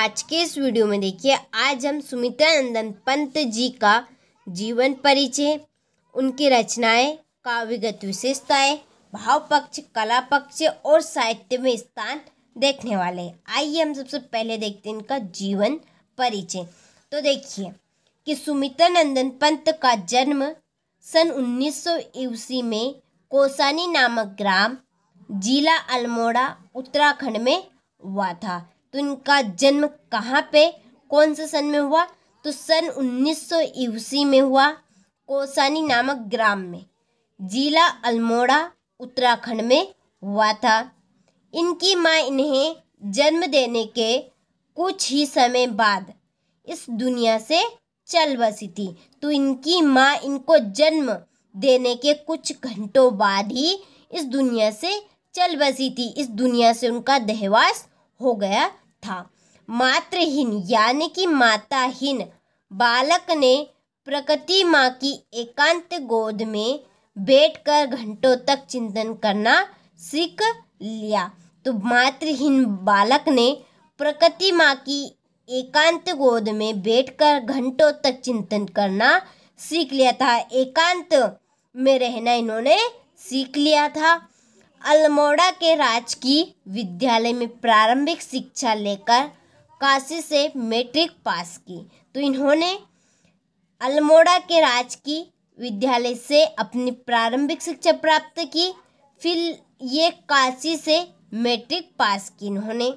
आज के इस वीडियो में देखिए आज हम सुमित्रा नंदन पंत जी का जीवन परिचय उनकी रचनाएं काव्यगत विशेषताएं भाव पक्ष कला पक्ष और साहित्य में स्थान देखने वाले हैं आइए हम सबसे पहले देखते हैं इनका जीवन परिचय तो देखिए कि सुमित्रा नंदन पंत का जन्म सन उन्नीस सौ में कोसानी नामक ग्राम जिला अल्मोड़ा उत्तराखंड में हुआ था तो इनका जन्म कहाँ पे कौन से सन में हुआ तो सन उन्नीस ईस्वी में हुआ कोसानी नामक ग्राम में जिला अल्मोड़ा उत्तराखंड में हुआ था इनकी माँ इन्हें जन्म देने के कुछ ही समय बाद इस दुनिया से चल बसी थी तो इनकी माँ इनको जन्म देने के कुछ घंटों बाद ही इस दुनिया से चल बसी थी इस दुनिया से उनका देहवास हो गया था मातृहीन यानी कि माताहीन बालक ने प्रकृति माँ की एकांत गोद में बैठकर घंटों तक चिंतन करना सीख लिया तो मातृहीन बालक ने प्रकृति माँ की एकांत गोद में बैठकर घंटों तक चिंतन करना सीख लिया था एकांत में रहना इन्होंने सीख लिया था अल्मोड़ा के राजकीय विद्यालय में प्रारंभिक शिक्षा लेकर काशी से मैट्रिक पास की तो इन्होंने अल्मोड़ा के राजकीय विद्यालय से अपनी प्रारंभिक शिक्षा प्राप्त की फिर ये काशी से मैट्रिक पास की इन्होंने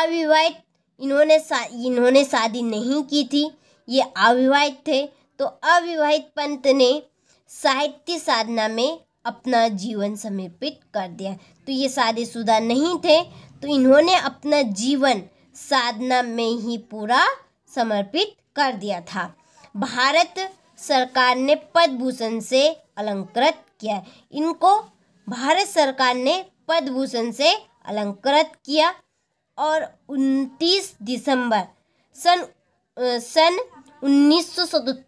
अविवाहित इन्होंने सा, इन्होंने शादी नहीं की थी ये अविवाहित थे तो अविवाहित पंत ने साहित्य साधना में अपना जीवन समर्पित कर दिया तो ये सारे सुधा नहीं थे तो इन्होंने अपना जीवन साधना में ही पूरा समर्पित कर दिया था भारत सरकार ने पद्म भूषण से अलंकृत किया इनको भारत सरकार ने पद्म भूषण से अलंकृत किया और 29 दिसंबर सन सन उन्नीस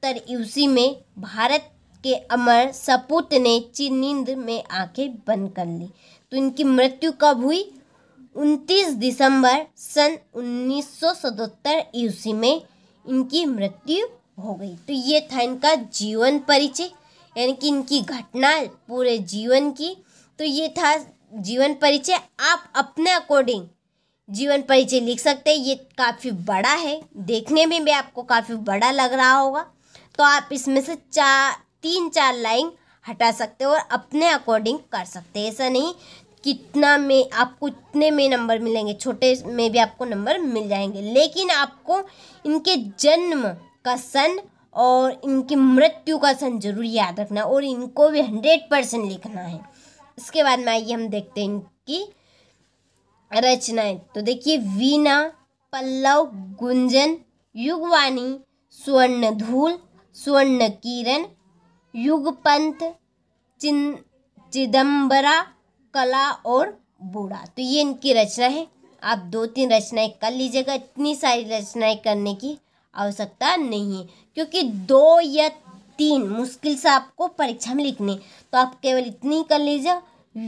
ईस्वी में भारत के अमर सपूत ने नींद में आंखें बंद कर ली तो इनकी मृत्यु कब हुई 29 दिसंबर सन 1977 ईस्वी में इनकी मृत्यु हो गई तो ये था इनका जीवन परिचय यानी कि इनकी घटना पूरे जीवन की तो ये था जीवन परिचय आप अपने अकॉर्डिंग जीवन परिचय लिख सकते हैं ये काफ़ी बड़ा है देखने में भी आपको काफ़ी बड़ा लग रहा होगा तो आप इसमें से चार तीन चार लाइन हटा सकते हो और अपने अकॉर्डिंग कर सकते हैं ऐसा नहीं कितना में आपको इतने में नंबर मिलेंगे छोटे में भी आपको नंबर मिल जाएंगे लेकिन आपको इनके जन्म का सन और इनकी मृत्यु का सन जरूर याद रखना और इनको भी हंड्रेड परसेंट लिखना है इसके बाद में आइए हम देखते हैं इनकी रचनाएं तो देखिए वीणा पल्लव गुंजन युगवानी स्वर्ण धूल स्वर्ण किरण युगपंत चिन चिदम्बरा कला और बूढ़ा तो ये इनकी रचना है आप दो तीन रचनाएं कर लीजिएगा इतनी सारी रचनाएं करने की आवश्यकता नहीं है क्योंकि दो या तीन मुश्किल से आपको परीक्षा में लिखने तो आप केवल इतनी कर लीजिए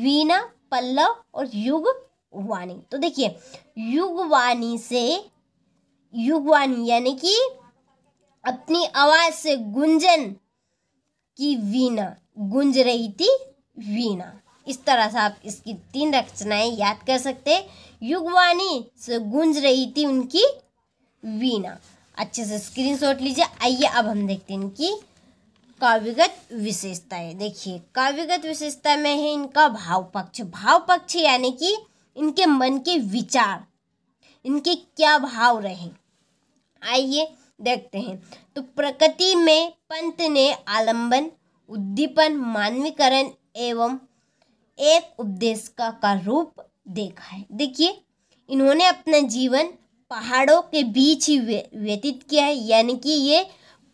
वीणा पल्लव और युग वाणी तो देखिए युग वाणी से युग वाणी यानी कि अपनी आवाज़ से गुंजन की वीणा गूंज रही थी वीणा इस तरह से आप इसकी तीन रचनाएं याद कर सकते हैं युगवाणी से गूंज रही थी उनकी वीणा अच्छे से स्क्रीनशॉट लीजिए आइए अब हम देखते हैं इनकी काव्यगत विशेषताएं देखिए काव्यगत विशेषता में है इनका भाव पक्ष भाव पक्ष यानी कि इनके मन के विचार इनके क्या भाव रहे आइए देखते हैं तो प्रकृति में पंत ने आलंबन उद्दीपन मानवीकरण एवं एक उपदेश का, का रूप देखा है देखिए इन्होंने अपना जीवन पहाड़ों के बीच ही व्यतीत किया है यानी कि ये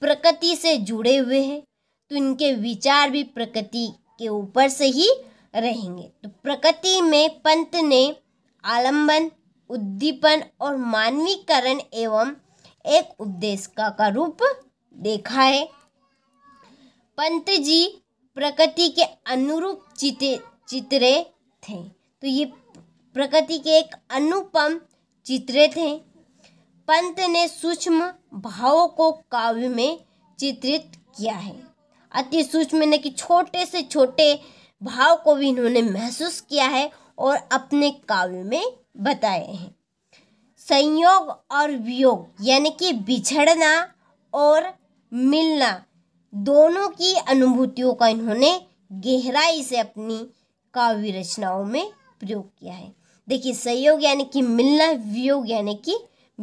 प्रकृति से जुड़े हुए हैं तो इनके विचार भी प्रकृति के ऊपर से ही रहेंगे तो प्रकृति में पंत ने आलंबन उद्दीपन और मानवीकरण एवं एक उपदेश का, का रूप देखा है पंत जी प्रकृति के अनुरूप चिते चित्रे थे तो ये प्रकृति के एक अनुपम चित्रे थे पंत ने सूक्ष्म भावों को काव्य में चित्रित किया है अति सूक्ष्म ने कि छोटे से छोटे भाव को भी इन्होंने महसूस किया है और अपने काव्य में बताए हैं संयोग और वियोग यानी कि बिछड़ना और मिलना दोनों की अनुभूतियों का इन्होंने गहराई से अपनी काव्य रचनाओं में प्रयोग किया है देखिए संयोग यानी कि मिलना वियोग यानी कि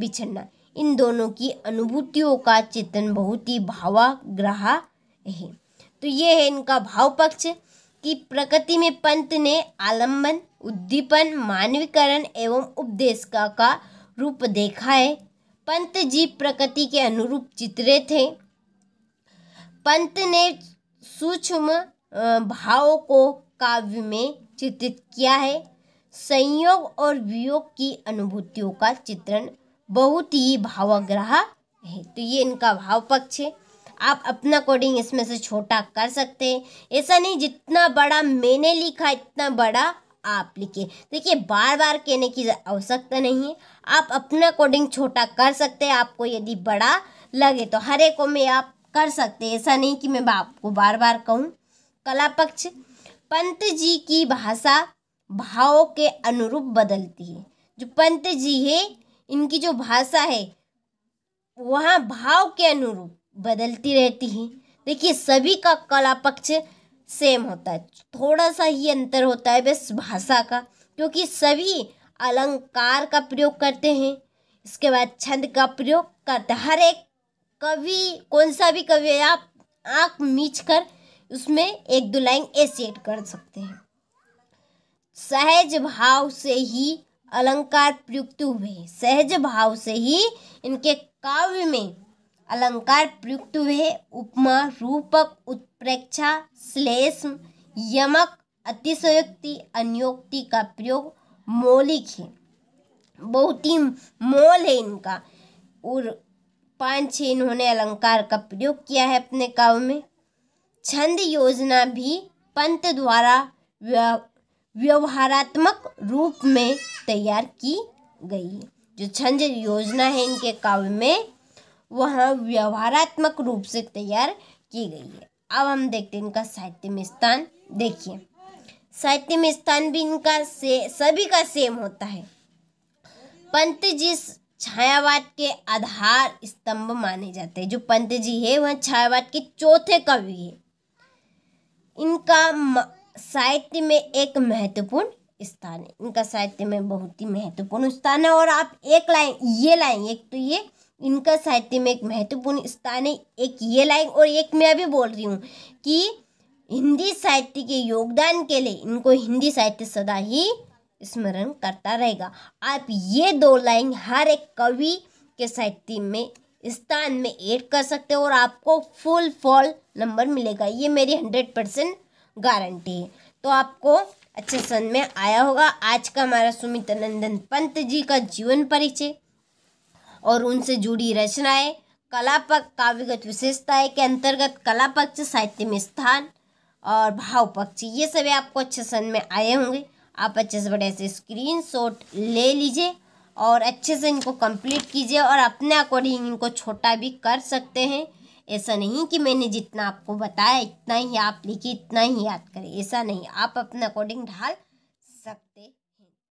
बिछड़ना इन दोनों की अनुभूतियों का चित्रण बहुत ही भावाग्राह है तो ये है इनका भाव पक्ष कि प्रकृति में पंत ने आलंबन उद्दीपन मानवीकरण एवं उपदेश का, का रूप देखा है पंत जी प्रकृति के अनुरूप चित्रे थे पंत ने सूक्ष्म भावों को काव्य में चित्रित किया है संयोग और वियोग की अनुभूतियों का चित्रण बहुत ही भावग्रह है तो ये इनका भाव पक्ष है आप अपना कोडिंग इसमें से छोटा कर सकते हैं ऐसा नहीं जितना बड़ा मैंने लिखा इतना बड़ा आप लिखिए देखिए बार बार कहने की आवश्यकता नहीं है आप अपना कोडिंग छोटा कर सकते हैं आपको यदि बड़ा लगे तो हर एक में आप कर सकते हैं ऐसा नहीं कि मैं आपको बार बार कहूँ कला पक्ष पंत जी की भाषा भावों के अनुरूप बदलती है जो पंत जी है इनकी जो भाषा है वहाँ भाव के अनुरूप बदलती रहती है देखिए सभी का कला पक्ष सेम होता है थोड़ा सा ही अंतर होता है बस भाषा का क्योंकि सभी अलंकार का प्रयोग करते हैं इसके बाद छंद का प्रयोग करते हैं हर एक कवि कौन सा भी कवि आप आँख मीच कर उसमें एक दो लाइन ऐसे ऐड कर सकते हैं सहज भाव से ही अलंकार प्रयुक्त हुए सहज भाव से ही इनके काव्य में अलंकार प्रयुक्त हुए उपमा रूपक उत्प्रेक्षा श्लेष्म यमक अतिशयोक्ति अन्योक्ति का प्रयोग मौलिक है बहुत ही मोल है इनका और पांच छः इन्होंने अलंकार का प्रयोग किया है अपने काव्य में छंद योजना भी पंत द्वारा व्यवहारात्मक रूप में तैयार की गई है जो छंद योजना है इनके काव्य में वहाँ व्यवहारात्मक रूप से तैयार की गई है अब हम देखते हैं इनका साहित्य में स्थान देखिए साहित्य में स्थान भी इनका से सभी का सेम होता है पंत जिस छायावाद के आधार स्तंभ माने जाते हैं जो पंत जी है वह छायावाद के चौथे कवि है इनका साहित्य में एक महत्वपूर्ण स्थान है इनका साहित्य में बहुत ही महत्वपूर्ण स्थान है और आप एक लाइन ये लाइन एक तो ये इनका साहित्य में एक महत्वपूर्ण स्थान है एक ये लाइन और एक मैं अभी बोल रही हूँ कि हिंदी साहित्य के योगदान के लिए इनको हिंदी साहित्य सदा ही स्मरण करता रहेगा आप ये दो लाइन हर एक कवि के साहित्य में स्थान में ऐड कर सकते हो और आपको फुल फॉल नंबर मिलेगा ये मेरी हंड्रेड परसेंट गारंटी है तो आपको अच्छे सन में आया होगा आज का हमारा सुमित नंदन पंत जी का जीवन परिचय और उनसे जुड़ी रचनाएं कलापक काव्यगत विशेषताएं के अंतर्गत कला पक्ष साहित्य में स्थान और भाव पक्ष ये सभी आपको अच्छे समझ में आए होंगे आप अच्छे से बड़े से स्क्रीन ले लीजिए और अच्छे से इनको कंप्लीट कीजिए और अपने अकॉर्डिंग इनको छोटा भी कर सकते हैं ऐसा नहीं कि मैंने जितना आपको बताया इतना ही आप लिखिए इतना ही याद करें ऐसा नहीं आप अपने अकॉर्डिंग ढाल सकते